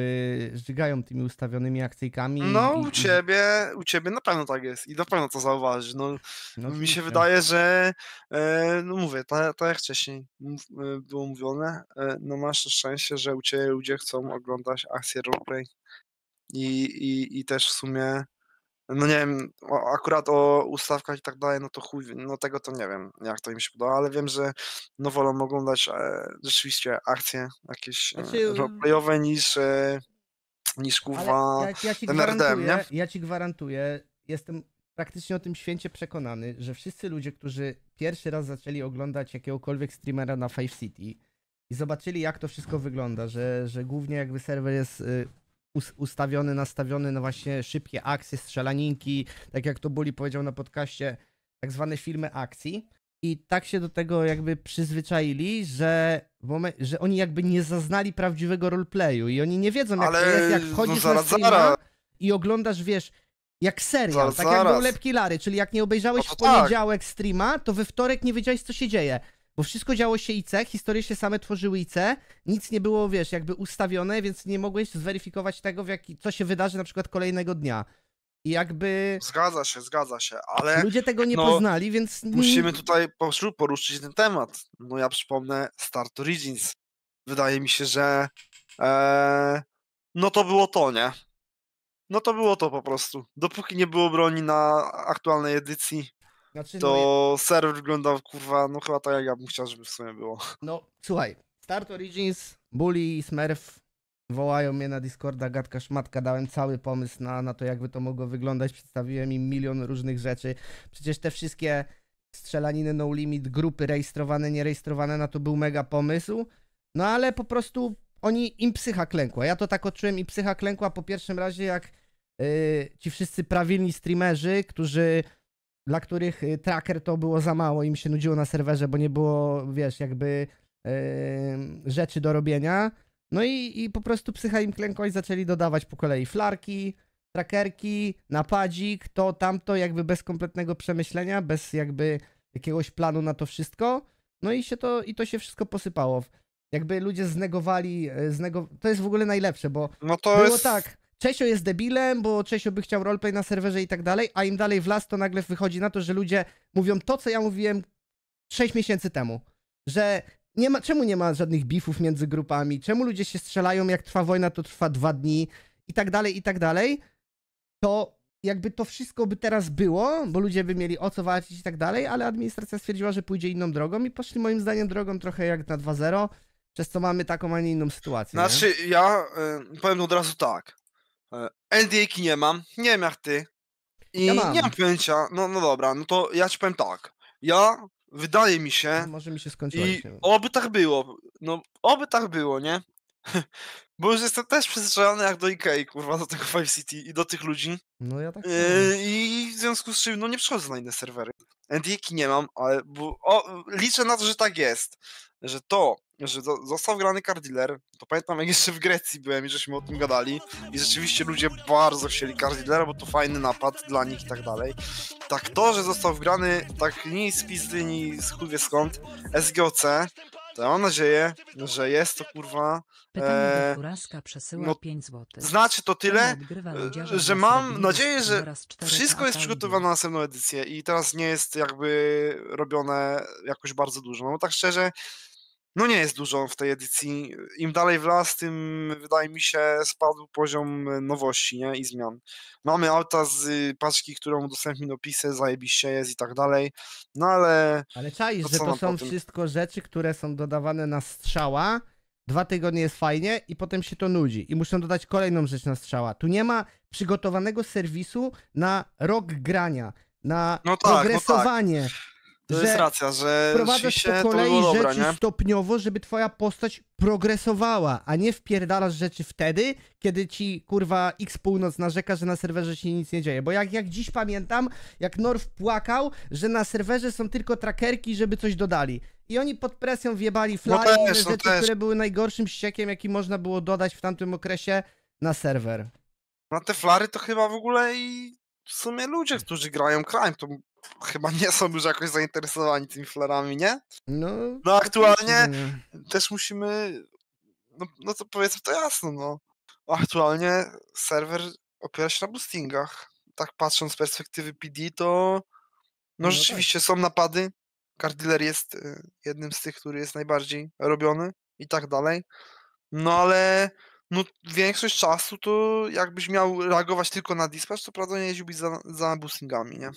żygają tymi ustawionymi akcyjkami. No i, u ciebie, u ciebie na pewno tak jest i na pewno to zauważysz. No, no mi się wydaje, że e, no mówię, tak, tak jak wcześniej e, było mówione, e, no masz szczęście, że u ciebie ludzie chcą oglądać akcję roleplay i, i, i też w sumie no nie wiem, akurat o ustawkach i tak dalej, no to chuj, no tego to nie wiem, jak to im się podoba, ale wiem, że no wolą oglądać e, rzeczywiście akcje jakieś e, znaczy, mm, roleplayowe niż, e, niż kurwa ja, ja nie? Ja ci gwarantuję, jestem praktycznie o tym święcie przekonany, że wszyscy ludzie, którzy pierwszy raz zaczęli oglądać jakiegokolwiek streamera na Five City i zobaczyli jak to wszystko wygląda, że, że głównie jakby serwer jest y, ustawiony, nastawiony na właśnie szybkie akcje, strzelaninki, tak jak to Boli powiedział na podcaście, tak zwane filmy akcji. I tak się do tego jakby przyzwyczaili, że, że oni jakby nie zaznali prawdziwego roleplayu i oni nie wiedzą, jak Ale... to jest, jak wchodzisz no, zaraz, na streama i oglądasz, wiesz, jak serial, zaraz, tak jak był Lepki Lary, czyli jak nie obejrzałeś no w tak. poniedziałek tak. streama, to we wtorek nie wiedziałeś, co się dzieje. Bo wszystko działo się IC, historie się same tworzyły IC, nic nie było, wiesz, jakby ustawione, więc nie mogłeś zweryfikować tego, w jaki, co się wydarzy na przykład kolejnego dnia. I jakby. Zgadza się, zgadza się, ale. Ludzie tego nie no, poznali, więc. Musimy tutaj poruszyć ten temat. No ja przypomnę Start Origins. Wydaje mi się, że. E, no to było to, nie? No to było to po prostu. Dopóki nie było broni na aktualnej edycji, znaczy, to no, serwer wyglądał kurwa, no chyba tak jak ja bym chciał, żeby w sumie było. No słuchaj, Start Origins, Bully i Smurf wołają mnie na Discorda, gadka szmatka, dałem cały pomysł na, na to, jakby to mogło wyglądać, przedstawiłem im milion różnych rzeczy. Przecież te wszystkie strzelaniny no limit, grupy rejestrowane, nierejestrowane, na to był mega pomysł, no ale po prostu oni, im psycha klękła. Ja to tak odczułem i psycha klękła po pierwszym razie, jak yy, ci wszyscy prawilni streamerzy, którzy dla których y, tracker to było za mało, im się nudziło na serwerze, bo nie było, wiesz, jakby yy, rzeczy do robienia. No i, i po prostu psycha im klękła i zaczęli dodawać po kolei flarki, trackerki, napadzik, to, tamto, jakby bez kompletnego przemyślenia, bez jakby jakiegoś planu na to wszystko. No i się to, i to się wszystko posypało. Jakby ludzie znegowali, y, znego... to jest w ogóle najlepsze, bo no to było jest... tak, Czesio jest debilem, bo Czesio by chciał roleplay na serwerze i tak dalej, a im dalej w las, to nagle wychodzi na to, że ludzie mówią to, co ja mówiłem 6 miesięcy temu. Że nie ma, czemu nie ma żadnych bifów między grupami, czemu ludzie się strzelają, jak trwa wojna, to trwa dwa dni i tak dalej, i tak dalej. To jakby to wszystko by teraz było, bo ludzie by mieli o co walczyć i tak dalej, ale administracja stwierdziła, że pójdzie inną drogą i poszli moim zdaniem drogą trochę jak na 2-0, przez co mamy taką, a nie inną sytuację. Znaczy, nie? ja y, powiem od razu tak. E, NDA-ki nie mam, nie wiem jak ty. I Ja mam. nie mam pojęcia, no, no dobra, no to ja ci powiem tak. Ja, wydaje mi się, no, Może mi się I oby tak było. No, oby tak było, nie? Bo już jestem też przyzwyczajony jak do Ikei, kurwa, do tego Five City i do tych ludzi. No ja tak. E, no. I w związku z czym, no nie przychodzę na inne serwery. NDA-ki nie mam, ale bo, o, liczę na to, że tak jest. Że to, że został grany card dealer, to pamiętam jak jeszcze w Grecji byłem i żeśmy o tym gadali i rzeczywiście ludzie bardzo chcieli card dealera, bo to fajny napad dla nich i tak dalej. Tak to, że został wgrany tak ni z pizdy, ni z chuj skąd SGOC, to ja mam nadzieję, że jest to kurwa. Pytanie e, przesyła no, 5 zł. Znaczy to tyle, że mam nadzieję, że wszystko jest przygotowane na następną edycję i teraz nie jest jakby robione jakoś bardzo dużo. No tak szczerze, no nie jest dużo w tej edycji. Im dalej w las, tym wydaje mi się spadł poziom nowości nie? i zmian. Mamy auta z y, paczki, którą udostępnił opisy, zajebiście jest i tak dalej, no ale... Ale czaisz, to że to są wszystko rzeczy, które są dodawane na strzała, dwa tygodnie jest fajnie i potem się to nudzi i muszą dodać kolejną rzecz na strzała. Tu nie ma przygotowanego serwisu na rok grania, na no tak, progresowanie. No tak. To że jest racja, że wprowadzasz się, po kolei by dobra, rzeczy nie? stopniowo, żeby twoja postać progresowała, a nie wpierdalasz rzeczy wtedy, kiedy ci kurwa X Północ narzeka, że na serwerze się nic nie dzieje. Bo jak, jak dziś pamiętam, jak Norw płakał, że na serwerze są tylko trackerki, żeby coś dodali. I oni pod presją wjebali flary no i no rzeczy, które były najgorszym ściekiem, jaki można było dodać w tamtym okresie na serwer. Na no te flary to chyba w ogóle i w sumie ludzie, którzy grają crime, to chyba nie są już jakoś zainteresowani tymi flarami, nie? No, no aktualnie nie. też musimy, no, no to powiedzmy to jasno, no. Aktualnie serwer opiera się na boostingach. Tak patrząc z perspektywy PD, to no, no rzeczywiście tak. są napady. Cardiller jest y, jednym z tych, który jest najbardziej robiony i tak dalej. No ale no, większość czasu to jakbyś miał reagować tylko na dispatch, to prawdopodobnie jeździłbyś za, za boostingami, nie?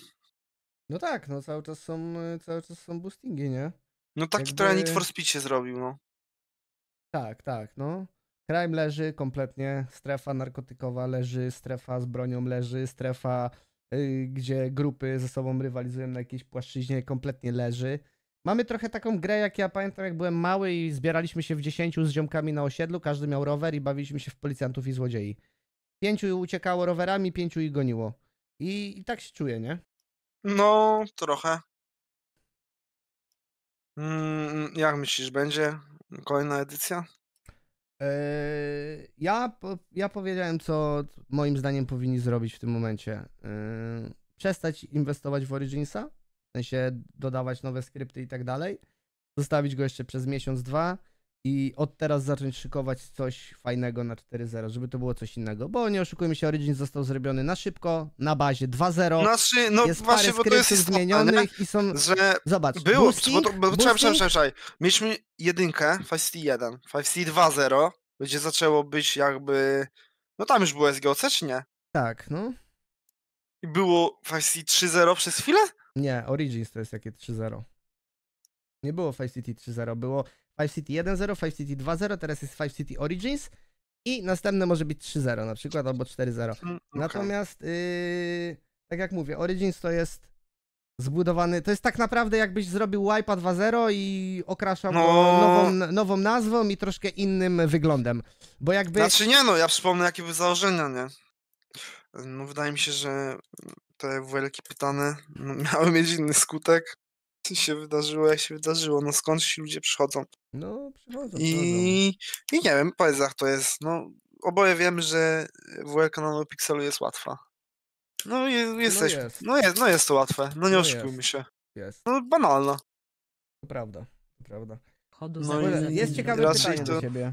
No tak, no cały czas są, y, cały czas są boostingi, nie? No taki Jakby... trochę Need for Speed się zrobił, no. Tak, tak, no. Crime leży kompletnie, strefa narkotykowa leży, strefa z bronią leży, strefa, yy, gdzie grupy ze sobą rywalizują na jakiejś płaszczyźnie, kompletnie leży. Mamy trochę taką grę, jak ja pamiętam, jak byłem mały i zbieraliśmy się w dziesięciu z ziomkami na osiedlu, każdy miał rower i bawiliśmy się w policjantów i złodziei. Pięciu uciekało rowerami, pięciu ich goniło. I, i tak się czuję, nie? No, trochę. Mm, mm, jak myślisz, będzie kolejna edycja? Eee, ja, ja powiedziałem, co moim zdaniem powinni zrobić w tym momencie. Eee, przestać inwestować w Originsa, w sensie dodawać nowe skrypty i tak dalej. Zostawić go jeszcze przez miesiąc, dwa i od teraz zacząć szykować coś fajnego na 4.0, żeby to było coś innego. Bo nie oszukujmy się, Origin został zrobiony na szybko, na bazie 2-0. No, no jest właśnie, bo to jest istotne, zmienionych i są. Że Zobacz. Było, boosting, bo, to, bo boosting... Czekaj, czekaj, Mieliśmy jedynkę, 5C1, 5C 2-0, gdzie zaczęło być jakby. No tam już było SGOC, czy nie? Tak, no. I było 5C 3-0 przez chwilę? Nie, Origins to jest jakie 3.0. Nie było 5CT 3-0, było 5 City 1.0, Five City 2.0, teraz jest 5 City Origins i następne może być 3.0 na przykład albo 4.0. Mm, okay. Natomiast yy, tak jak mówię, Origins to jest zbudowany, to jest tak naprawdę jakbyś zrobił Wipe'a 2.0 i okraszał no... nową, nową nazwą i troszkę innym wyglądem, bo jakby... Znaczy nie no, ja przypomnę jakie były założenia, nie? No wydaje mi się, że te wielkie pytane miały mieć inny skutek się wydarzyło, jak się wydarzyło. No skąd ci ludzie przychodzą? No, przychodzą. I, I nie wiem, powiedz jak to jest. No, oboje wiemy, że WLK na Pixelu jest łatwa. No, je, no jesteś, no, jest. No, jest, no jest to łatwe. No nie no oszukujmy się. Jest. No banalna. To prawda, to prawda. No jest ciekawe pytanie to... do ciebie.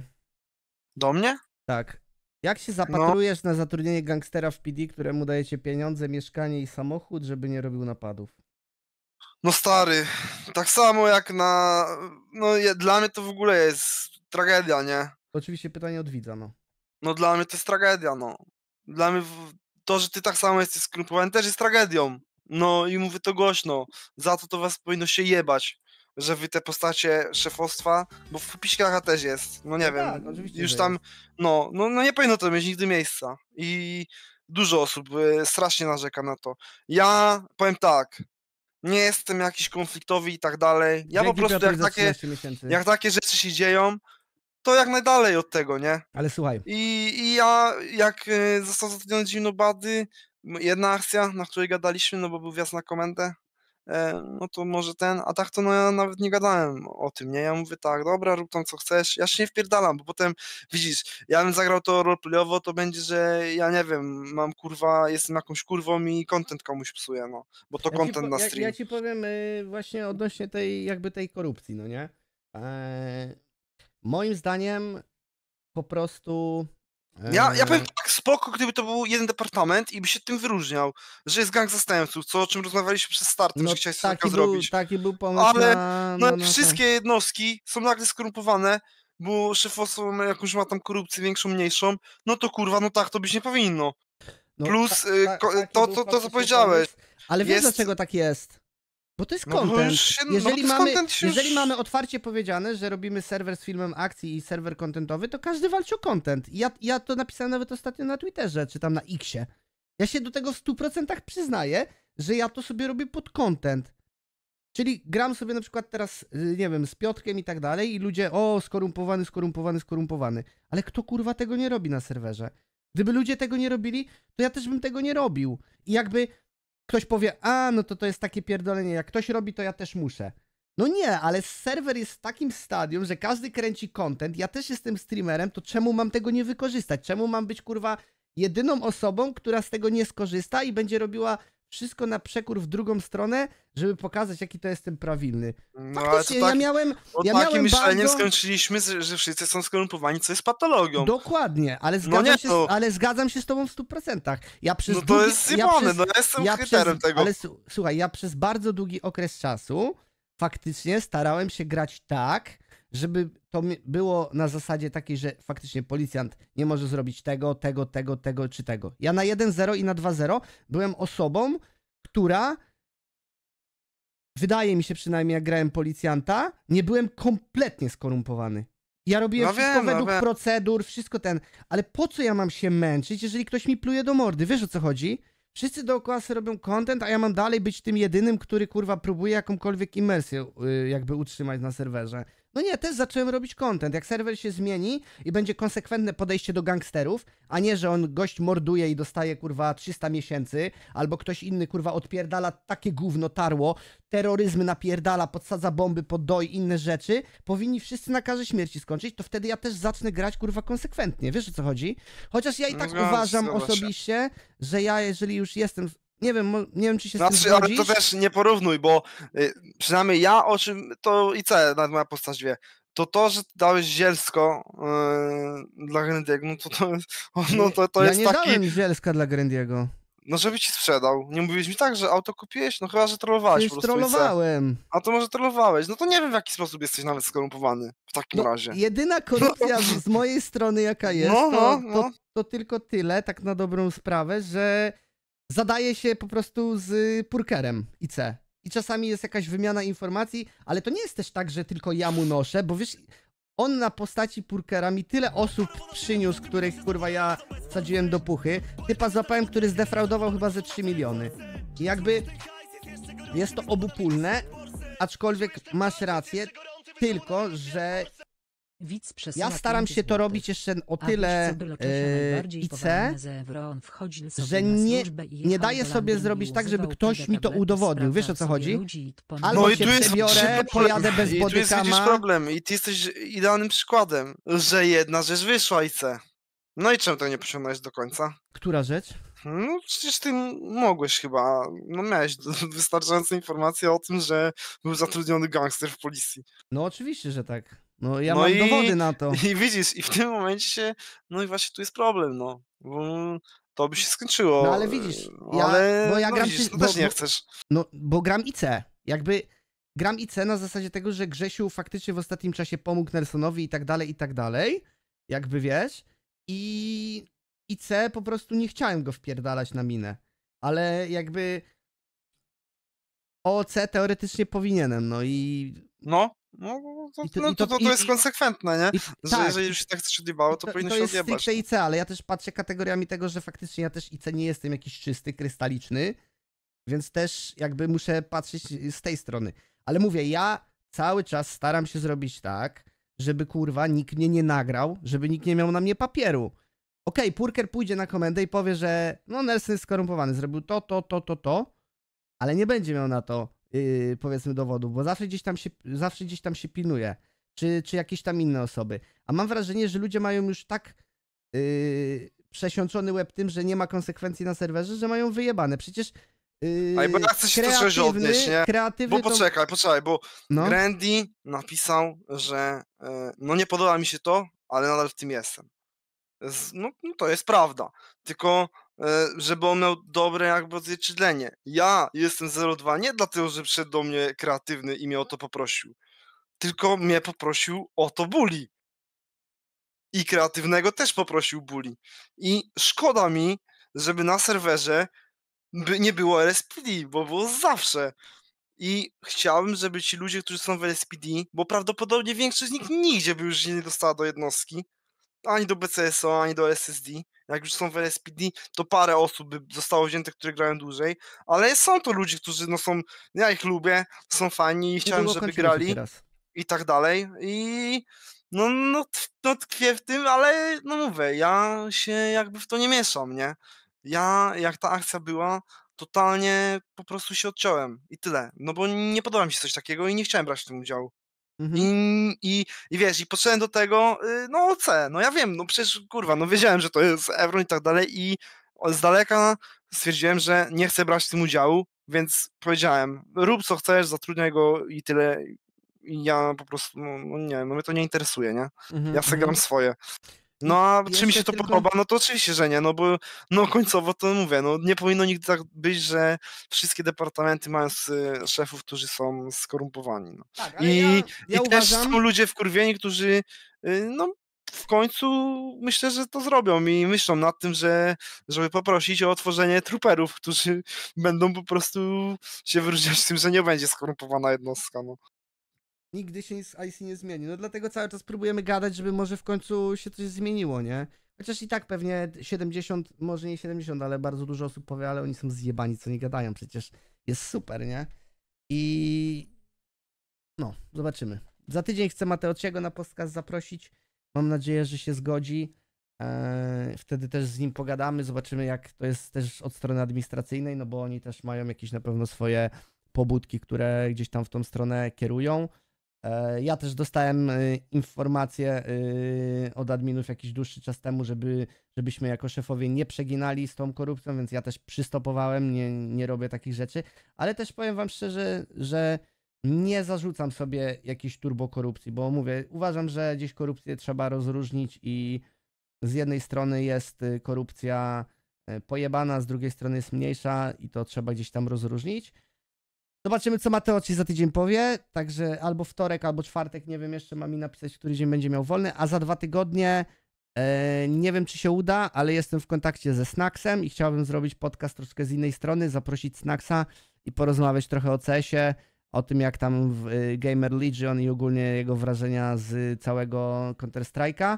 Do mnie? Tak. Jak się no. zapatrujesz no. na zatrudnienie gangstera w PD, któremu dajecie pieniądze, mieszkanie i samochód, żeby nie robił napadów? No stary, tak samo jak na. No dla mnie to w ogóle jest tragedia, nie? Oczywiście pytanie od widza, no. No dla mnie to jest tragedia, no. Dla mnie to, że ty tak samo jesteś skorumpowany, też jest tragedią. No i mówię to głośno. Za to to was powinno się jebać, że wy te postacie szefostwa, bo w piśkach też jest. No nie no wiem. Tak, już tam, no, no, no nie powinno to mieć nigdy miejsca. I dużo osób e, strasznie narzeka na to. Ja powiem tak, nie jestem jakiś konfliktowy i tak dalej. Ja po prostu jak takie, jak takie rzeczy się dzieją, to jak najdalej od tego, nie? Ale słuchaj. I, i ja, jak e, został zatrudniony Gino Bady, jedna akcja, na której gadaliśmy, no bo był wjazd na komendę, E, no to może ten, a tak to no ja nawet nie gadałem o tym, nie, ja mówię tak, dobra, rób tam co chcesz, ja się nie wpierdalam, bo potem widzisz, ja bym zagrał to roleplayowo, to będzie, że ja nie wiem, mam kurwa, jestem jakąś kurwą i content komuś psuję, no, bo to ja content po, na stream. Ja, ja, ci powiem y, właśnie odnośnie tej, jakby tej korupcji, no nie? E, moim zdaniem po prostu ja, ja powiem tak, spoko, gdyby to był jeden departament i by się tym wyróżniał, że jest gang zastępców, co o czym rozmawialiśmy przed startem, no, że chciałeś taki był, zrobić. Taki był pomysł Ale na, no, no, wszystkie jednostki są nagle skorumpowane, bo szefostwo jakąś ma tam korupcję większą, mniejszą, no to kurwa, no tak to być nie powinno. No, Plus ta, y, ta, ta, to, to, to, co powiedziałeś. Ale wiesz, jest... dlaczego tak jest. Bo to jest no, no content. Się, jeżeli, no mamy, content jeżeli mamy otwarcie powiedziane, że robimy serwer z filmem akcji i serwer kontentowy, to każdy walczy o content. Ja, ja to napisałem nawet ostatnio na Twitterze, czy tam na Xie. Ja się do tego w 100% przyznaję, że ja to sobie robię pod content. Czyli gram sobie na przykład teraz, y, nie wiem, z Piotkiem i tak dalej i ludzie, o, skorumpowany, skorumpowany, skorumpowany. Ale kto kurwa tego nie robi na serwerze? Gdyby ludzie tego nie robili, to ja też bym tego nie robił. I jakby ktoś powie, a no to to jest takie pierdolenie, jak ktoś robi, to ja też muszę. No nie, ale serwer jest w takim stadium, że każdy kręci content, ja też jestem streamerem, to czemu mam tego nie wykorzystać? Czemu mam być kurwa jedyną osobą, która z tego nie skorzysta i będzie robiła wszystko na przekór w drugą stronę, żeby pokazać, jaki to jestem prawilny. No, ale to tak, ja miałem. O ja takim myśleniem bardzo... skończyliśmy, że wszyscy są skorumpowani, co jest patologią. Dokładnie, ale no zgadzam, no nie, się, to... ale zgadzam się z tobą w 100%. Ja przez no to długi... jest Simone, ja przez... no ja jestem ja przez... tego. Ale słuchaj, ja przez bardzo długi okres czasu faktycznie starałem się grać tak, żeby to było na zasadzie takiej, że faktycznie policjant nie może zrobić tego, tego, tego, tego czy tego. Ja na 1-0 i na 2-0 byłem osobą, która wydaje mi się przynajmniej, jak grałem policjanta, nie byłem kompletnie skorumpowany. Ja robiłem no wszystko wiem, no według no procedur, wszystko ten, ale po co ja mam się męczyć, jeżeli ktoś mi pluje do mordy? Wiesz o co chodzi? Wszyscy dookoła sobie robią content, a ja mam dalej być tym jedynym, który kurwa próbuje jakąkolwiek imersję yy, jakby utrzymać na serwerze. No nie, też zacząłem robić content. Jak serwer się zmieni i będzie konsekwentne podejście do gangsterów, a nie, że on gość morduje i dostaje kurwa 300 miesięcy, albo ktoś inny kurwa odpierdala takie gówno tarło, terroryzmy napierdala, podsadza bomby poddoi inne rzeczy, powinni wszyscy na karze śmierci skończyć, to wtedy ja też zacznę grać kurwa konsekwentnie. Wiesz o co chodzi? Chociaż ja i tak no, uważam osobiście, że ja jeżeli już jestem nie wiem, nie wiem, czy się znaczy, z tym zgodzisz. Znaczy, ale to też nie porównuj, bo y, przynajmniej ja o czym to i co nawet moja postać wie. To to, że dałeś zielsko y, dla Grandiego, no to to, no to, to ja jest taki... Ja nie dałem zielska dla Grandiego. No żeby ci sprzedał. Nie mówiłeś mi tak, że auto kupiłeś? No chyba, że trollowałeś Przecież po prostu. trollowałem. A to może trollowałeś. No to nie wiem w jaki sposób jesteś nawet skorumpowany w takim no, razie. Jedyna korupcja z mojej strony jaka no, jest, no, no, to, to, no. to tylko tyle, tak na dobrą sprawę, że zadaje się po prostu z y, purkerem IC. I czasami jest jakaś wymiana informacji, ale to nie jest też tak, że tylko ja mu noszę, bo wiesz, on na postaci Purkera mi tyle osób przyniósł, których kurwa ja sadziłem do puchy. Typa złapałem, który zdefraudował chyba ze 3 miliony. I jakby jest to obopólne, aczkolwiek masz rację, tylko że Widz ja staram się to robić jeszcze o tyle e, IC, że nie, nie daję sobie zrobić tak, żeby ktoś mi to udowodnił. Wiesz o co chodzi? Albo no i się tu jest przebiorę, pojadę bez I tu jest widzisz problem. I ty jesteś idealnym przykładem, że jedna rzecz wyszła IC. No i czemu to nie posiągnąłeś do końca? Która rzecz? No przecież ty mogłeś chyba, no miałeś wystarczające informacje o tym, że był zatrudniony gangster w policji. No oczywiście, że tak. No ja no mam i, dowody na to. I widzisz, i w tym momencie, no i właśnie tu jest problem, no. Bo to by się skończyło. No ale widzisz, e, ja, ale, bo ja no gram... Widzisz, ty, no bo, też nie chcesz. No, bo gram IC. Jakby gram IC na zasadzie tego, że Grzesiu faktycznie w ostatnim czasie pomógł Nelsonowi i tak dalej, i tak dalej. Jakby wiesz. I IC po prostu nie chciałem go wpierdalać na minę. Ale jakby... OC teoretycznie powinienem, no i... No, no, no, no, to, I to, no, to, to, to jest i, konsekwentne, nie? I, że tak, jeżeli już się tak strzeliwało, to, to powinno się odjebać. To jest IC, ale ja też patrzę kategoriami tego, że faktycznie ja też IC nie jestem jakiś czysty, krystaliczny, więc też jakby muszę patrzeć z tej strony. Ale mówię, ja cały czas staram się zrobić tak, żeby kurwa nikt mnie nie nagrał, żeby nikt nie miał na mnie papieru. Okej, okay, Purker pójdzie na komendę i powie, że no Nelson jest skorumpowany, zrobił to, to, to, to, to, ale nie będzie miał na to yy, powiedzmy dowodów, bo zawsze gdzieś tam się, zawsze gdzieś tam się pilnuje, czy, czy jakieś tam inne osoby. A mam wrażenie, że ludzie mają już tak yy, przesiączony łeb tym, że nie ma konsekwencji na serwerze, że mają wyjebane. Przecież Yy, Ej, bo ja chcę się też odnieść, nie? Kreatywny bo poczekaj, to... poczekaj, bo no. Randy napisał, że yy, no nie podoba mi się to, ale nadal w tym jestem. Z, no, no, to jest prawda. Tylko E, żeby on miał dobre jakby odzwierciedlenie. Ja jestem 02 nie dlatego, że przyszedł do mnie kreatywny i mnie o to poprosił, tylko mnie poprosił o to Bully. I kreatywnego też poprosił Bully. I szkoda mi, żeby na serwerze nie było LSPD, bo było zawsze. I chciałbym, żeby ci ludzie, którzy są w LSPD, bo prawdopodobnie większość z nich nigdzie by już nie dostała do jednostki, ani do BCSO, ani do SSD. Jak już są w LSPD, to parę osób by zostało wzięte, które grają dłużej, ale są to ludzie, którzy no są, ja ich lubię, są fani i chciałem, żeby grali i tak dalej i no, no, no tkwię w tym, ale no mówię, ja się jakby w to nie mieszam, nie? Ja, jak ta akcja była, totalnie po prostu się odciąłem i tyle, no bo nie podoba mi się coś takiego i nie chciałem brać w tym udziału. Mhm. I, mm, i, I wiesz, i poszedłem do tego, y, no C, no ja wiem, no przecież kurwa, no wiedziałem, że to jest euro i tak dalej i z daleka stwierdziłem, że nie chcę brać w tym udziału, więc powiedziałem, rób co chcesz, zatrudniaj go i tyle. I ja po prostu, no, no nie, no mnie to nie interesuje, nie? Mhm, ja sobie gram mhm. swoje. No a I czy mi się to tylko... podoba? No to oczywiście, że nie, no bo no końcowo to mówię, no nie powinno nigdy tak być, że wszystkie departamenty mają z, y, szefów, którzy są skorumpowani. No. Tak, I, ja, ja i uważam... też są ludzie wkurwieni, którzy y, no w końcu myślę, że to zrobią i myślą nad tym, że, żeby poprosić o otworzenie truperów, którzy będą po prostu się wyróżniać tym, że nie będzie skorumpowana jednostka. No. Nigdy się nic IC nie zmieni. No dlatego cały czas próbujemy gadać, żeby może w końcu się coś zmieniło, nie? Chociaż i tak pewnie 70, może nie 70, ale bardzo dużo osób powie, ale oni są zjebani, co nie gadają, przecież jest super, nie? I no, zobaczymy. Za tydzień chcę Mateociego na podcast zaprosić. Mam nadzieję, że się zgodzi. Eee, wtedy też z nim pogadamy, zobaczymy jak to jest też od strony administracyjnej, no bo oni też mają jakieś na pewno swoje pobudki, które gdzieś tam w tą stronę kierują. E, ja też dostałem e, informację e, od adminów jakiś dłuższy czas temu, żeby, żebyśmy jako szefowie nie przeginali z tą korupcją, więc ja też przystopowałem, nie, nie robię takich rzeczy. Ale też powiem Wam szczerze, że nie zarzucam sobie jakiejś turbokorupcji, bo mówię, uważam, że gdzieś korupcję trzeba rozróżnić i z jednej strony jest korupcja pojebana, z drugiej strony jest mniejsza i to trzeba gdzieś tam rozróżnić. Zobaczymy, co Mateo ci za tydzień powie. Także albo wtorek, albo czwartek, nie wiem, jeszcze ma mi napisać, który dzień będzie miał wolny. A za dwa tygodnie e, nie wiem, czy się uda, ale jestem w kontakcie ze Snacksem i chciałbym zrobić podcast troszkę z innej strony, zaprosić Snacksa i porozmawiać trochę o CS-ie, o tym, jak tam w y, Gamer Legion i ogólnie jego wrażenia z całego Counter-Strike'a.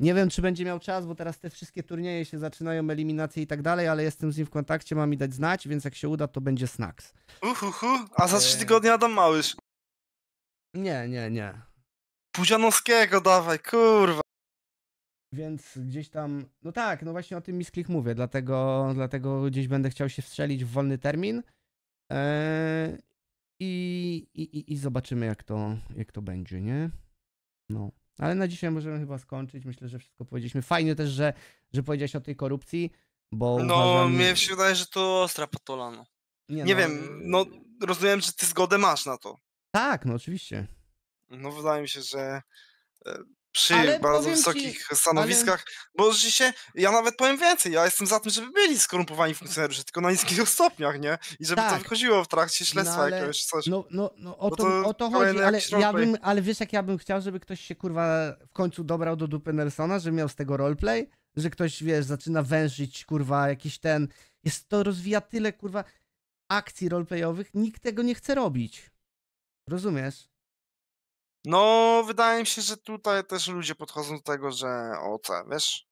Nie wiem, czy będzie miał czas, bo teraz te wszystkie turnieje się zaczynają, eliminacje i tak dalej, ale jestem z nim w kontakcie, mam mi dać znać, więc jak się uda, to będzie snacks. Uhuhu, a za trzy eee. tygodnie Adam Małysz. Nie, nie, nie. Puzianowskiego dawaj, kurwa. Więc gdzieś tam, no tak, no właśnie o tym Misklik mówię, dlatego, dlatego gdzieś będę chciał się wstrzelić w wolny termin eee, i, i, i zobaczymy jak to, jak to będzie, nie? No. Ale na dzisiaj możemy chyba skończyć. Myślę, że wszystko powiedzieliśmy. Fajnie też, że, że powiedziałeś o tej korupcji, bo. No, uważam... mnie się wydaje, że to ostra patolano. Nie, nie no... wiem, no rozumiem, że ty zgodę masz na to. Tak, no oczywiście. No wydaje mi się, że e, przy ale bardzo wysokich ci, stanowiskach, ale... bo rzeczywiście, ja nawet powiem więcej, ja jestem za tym, żeby byli skorumpowani funkcjonariusze, tylko na niskich stopniach, nie? I żeby tak. to wychodziło w trakcie no, śledztwa no, ale... jakiegoś, coś. No, no, no o, to, to, o to chodzi, ale, ja bym, ale wiesz jak ja bym chciał, żeby ktoś się kurwa w końcu dobrał do dupy Nelsona, żeby miał z tego roleplay, że ktoś, wiesz, zaczyna wężyć, kurwa, jakiś ten, jest to rozwija tyle, kurwa, akcji roleplayowych, nikt tego nie chce robić. Rozumiesz? No, wydaje mi się, że tutaj też ludzie podchodzą do tego, że o co, wiesz?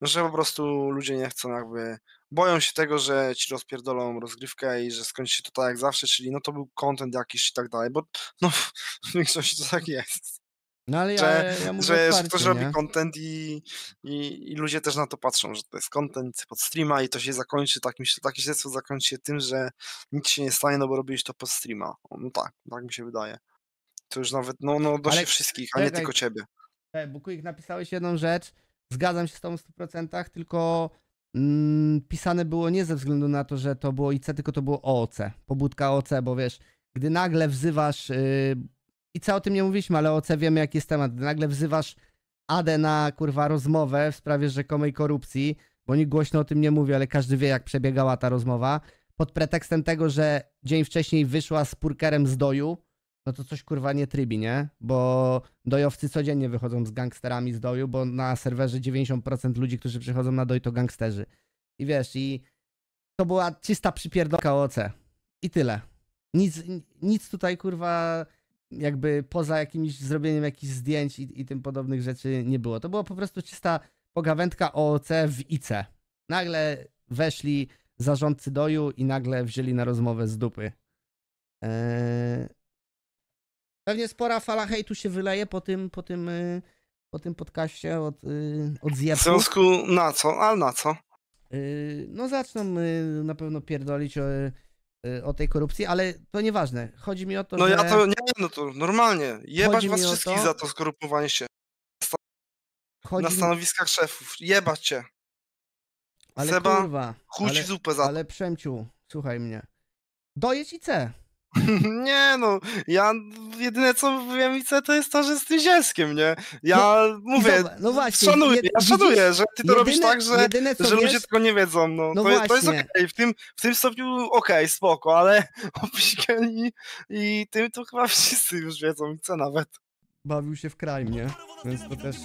Że po prostu ludzie nie chcą jakby. Boją się tego, że ci rozpierdolą rozgrywkę i że skończy się to tak jak zawsze, czyli no to był content jakiś i tak dalej, bo no w większości to tak jest. No ale że, ja, ja mówię że otwarcie, ktoś nie? robi content i, i, i, ludzie też na to patrzą, że to jest content pod streama i to się zakończy takim, takie śledztwo zakończy się tym, że nic się nie stanie, no bo robiłeś to pod streama. No tak, tak mi się wydaje. To już nawet, no, no dość Ale wszystkich, a nie tylko ciebie. Bukuik, napisałeś jedną rzecz, zgadzam się z tą w 100%, tylko mm, pisane było nie ze względu na to, że to było IC, tylko to było OOC, pobudka OOC, bo wiesz, gdy nagle wzywasz, yy, IC o tym nie mówiliśmy, ale OOC wiemy jaki jest temat, gdy nagle wzywasz AD na kurwa rozmowę w sprawie rzekomej korupcji, bo nikt głośno o tym nie mówi, ale każdy wie jak przebiegała ta rozmowa, pod pretekstem tego, że dzień wcześniej wyszła z purkerem z doju, no to coś kurwa nie trybi, nie? Bo dojowcy codziennie wychodzą z gangsterami z doju, bo na serwerze 90% ludzi, którzy przychodzą na doj to gangsterzy. I wiesz, i to była czysta przypierdolka OC. I tyle. Nic, nic tutaj kurwa jakby poza jakimś zrobieniem jakichś zdjęć i, i tym podobnych rzeczy nie było. To była po prostu czysta pogawędka OC w IC. Nagle weszli zarządcy doju i nagle wzięli na rozmowę z dupy. Eee, Pewnie spora fala hejtu się wyleje po tym, po tym, y, po tym podcaście od, y, od zjebków. W związku na co? Ale na co? Y, no zaczną na pewno pierdolić o, o tej korupcji, ale to nieważne. Chodzi mi o to, no że... No ja to, nie no to normalnie. Jebać was wszystkich to... za to skorupowanie się. Chodzi na stanowiskach mi... szefów. Jebać cię. Ale Seba, kurwa. Ale, zupę za ale Przemciu, słuchaj mnie. Dojeć i C. Nie no, ja jedyne co wiem widzę to jest to, że z tym zielskiem, nie? Ja no, mówię, no, no właśnie, szanuję, jed, ja szanuję, widzisz, że ty to jedyne, robisz tak, że, jedyne, że wiesz, ludzie tego nie wiedzą, no, no to, jest, to jest okej, okay. w, tym, w tym stopniu okej, okay, spoko, ale o i tym to chyba wszyscy już wiedzą, co nawet. Bawił się w kraj, nie? Więc to też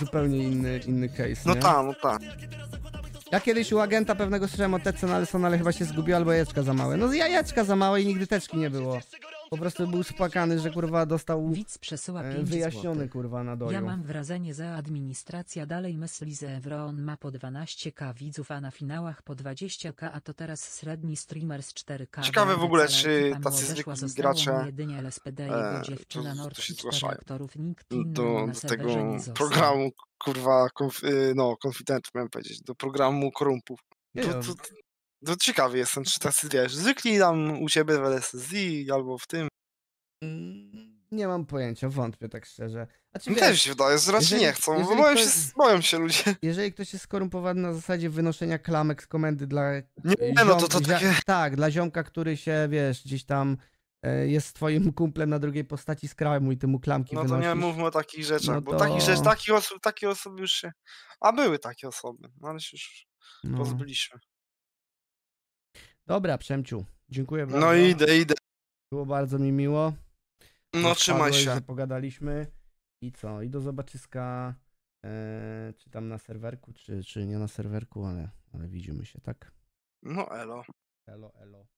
zupełnie inny, inny case, No tak, no tak. Ja kiedyś u agenta pewnego słyszałem o teczce na no Alessona, no ale chyba się zgubił albo jajeczka za małe. No z jajeczka za małe i nigdy teczki nie było. Po prostu był szpakany, że kurwa dostał Widz przesyła 5 e, wyjaśniony złotych. kurwa na doju. Ja mam wrażenie, że administracja dalej myśli, że Evron ma po 12k widzów, a na finałach po 20k, a to teraz średni streamer z 4k. Ciekawe w ogóle, czy tacy zwykli gracze jedynie LSPD, e, dziewczyna to, to się zgłaszają do, do tego programu, kurwa, konf, y, no, konfidentów miałem powiedzieć, do programu korumpów. To, to, to no, ciekawy jestem, czy tacy wiesz, zwykli tam u ciebie w LSZ albo w tym. Mm, nie mam pojęcia, wątpię tak szczerze. A czy, wiesz, też się wydaje, że raczej nie chcą, bo boją, ktoś, się, boją się ludzie. Jeżeli ktoś jest skorumpowany na zasadzie wynoszenia klamek z komendy dla. Nie, no ziom, no to, to takie... Tak, dla ziomka, który się wiesz, gdzieś tam e, jest twoim kumplem na drugiej postaci z kraju i ty mu klamki No to wynosisz. nie mówmy o takich rzeczach, no bo to... takich rzeczy, takich osób, takie osoby już się... A były takie osoby, no ale się już no. pozbyliśmy. Dobra, Przemciu, dziękuję no bardzo. No idę, idę. Było bardzo mi miło. No trzymaj się. Że pogadaliśmy. I co? I do zobaczyska. E, czy tam na serwerku, czy, czy nie na serwerku, ale, ale widzimy się, tak? No elo. Elo, elo.